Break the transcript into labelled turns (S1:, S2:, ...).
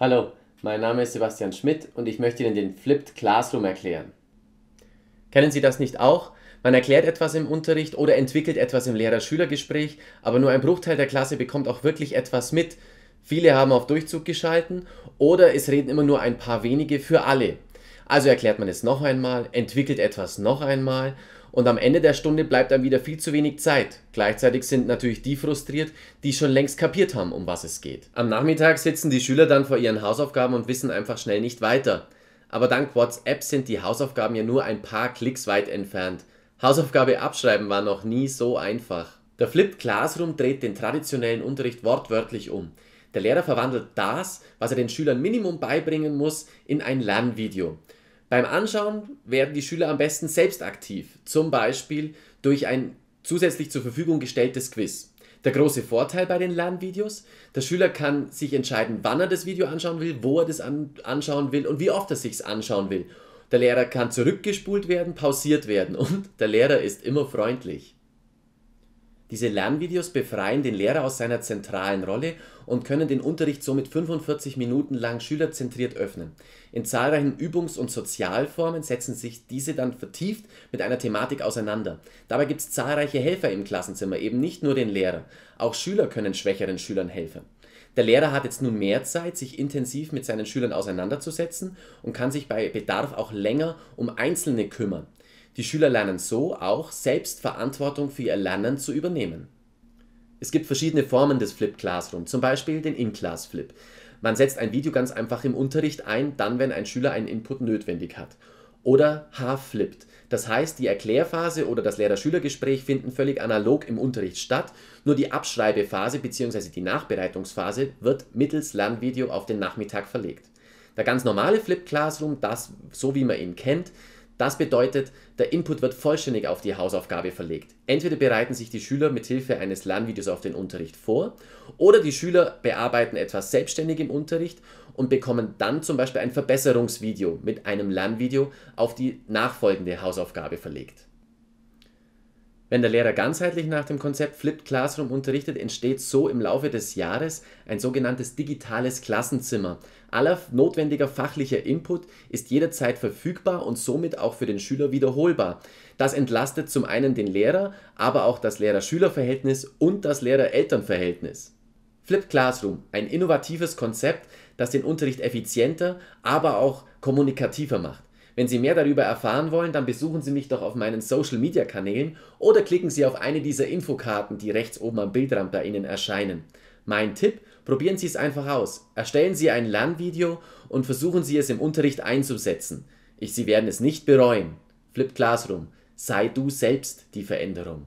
S1: Hallo, mein Name ist Sebastian Schmidt und ich möchte Ihnen den Flipped Classroom erklären. Kennen Sie das nicht auch? Man erklärt etwas im Unterricht oder entwickelt etwas im Lehrer-Schüler-Gespräch, aber nur ein Bruchteil der Klasse bekommt auch wirklich etwas mit. Viele haben auf Durchzug geschalten oder es reden immer nur ein paar wenige für alle. Also erklärt man es noch einmal, entwickelt etwas noch einmal und am Ende der Stunde bleibt dann wieder viel zu wenig Zeit. Gleichzeitig sind natürlich die frustriert, die schon längst kapiert haben, um was es geht. Am Nachmittag sitzen die Schüler dann vor ihren Hausaufgaben und wissen einfach schnell nicht weiter. Aber dank WhatsApp sind die Hausaufgaben ja nur ein paar Klicks weit entfernt. Hausaufgabe abschreiben war noch nie so einfach. Der Flipped Classroom dreht den traditionellen Unterricht wortwörtlich um. Der Lehrer verwandelt das, was er den Schülern Minimum beibringen muss, in ein Lernvideo. Beim Anschauen werden die Schüler am besten selbst aktiv, zum Beispiel durch ein zusätzlich zur Verfügung gestelltes Quiz. Der große Vorteil bei den Lernvideos, der Schüler kann sich entscheiden, wann er das Video anschauen will, wo er das anschauen will und wie oft er sich's anschauen will. Der Lehrer kann zurückgespult werden, pausiert werden und der Lehrer ist immer freundlich. Diese Lernvideos befreien den Lehrer aus seiner zentralen Rolle und können den Unterricht somit 45 Minuten lang schülerzentriert öffnen. In zahlreichen Übungs- und Sozialformen setzen sich diese dann vertieft mit einer Thematik auseinander. Dabei gibt es zahlreiche Helfer im Klassenzimmer, eben nicht nur den Lehrer. Auch Schüler können schwächeren Schülern helfen. Der Lehrer hat jetzt nun mehr Zeit, sich intensiv mit seinen Schülern auseinanderzusetzen und kann sich bei Bedarf auch länger um Einzelne kümmern. Die Schüler lernen so auch, selbst Verantwortung für ihr Lernen zu übernehmen. Es gibt verschiedene Formen des Flip Classroom, zum Beispiel den In-Class Flip. Man setzt ein Video ganz einfach im Unterricht ein, dann wenn ein Schüler einen Input notwendig hat. Oder H-Flipped. Das heißt, die Erklärphase oder das Lehrer-Schüler-Gespräch finden völlig analog im Unterricht statt, nur die Abschreibephase bzw. die Nachbereitungsphase wird mittels Lernvideo auf den Nachmittag verlegt. Der ganz normale Flip Classroom, das so wie man ihn kennt, das bedeutet, der Input wird vollständig auf die Hausaufgabe verlegt. Entweder bereiten sich die Schüler mit Hilfe eines Lernvideos auf den Unterricht vor oder die Schüler bearbeiten etwas selbstständig im Unterricht und bekommen dann zum Beispiel ein Verbesserungsvideo mit einem Lernvideo auf die nachfolgende Hausaufgabe verlegt. Wenn der Lehrer ganzheitlich nach dem Konzept Flipped Classroom unterrichtet, entsteht so im Laufe des Jahres ein sogenanntes digitales Klassenzimmer. Aller notwendiger fachlicher Input ist jederzeit verfügbar und somit auch für den Schüler wiederholbar. Das entlastet zum einen den Lehrer, aber auch das Lehrer-Schüler-Verhältnis und das Lehrer-Eltern-Verhältnis. Flipped Classroom, ein innovatives Konzept, das den Unterricht effizienter, aber auch kommunikativer macht. Wenn Sie mehr darüber erfahren wollen, dann besuchen Sie mich doch auf meinen Social-Media-Kanälen oder klicken Sie auf eine dieser Infokarten, die rechts oben am Bildrand bei Ihnen erscheinen. Mein Tipp, probieren Sie es einfach aus. Erstellen Sie ein Lernvideo und versuchen Sie es im Unterricht einzusetzen. Ich, Sie werden es nicht bereuen. Flip Classroom. Sei du selbst die Veränderung.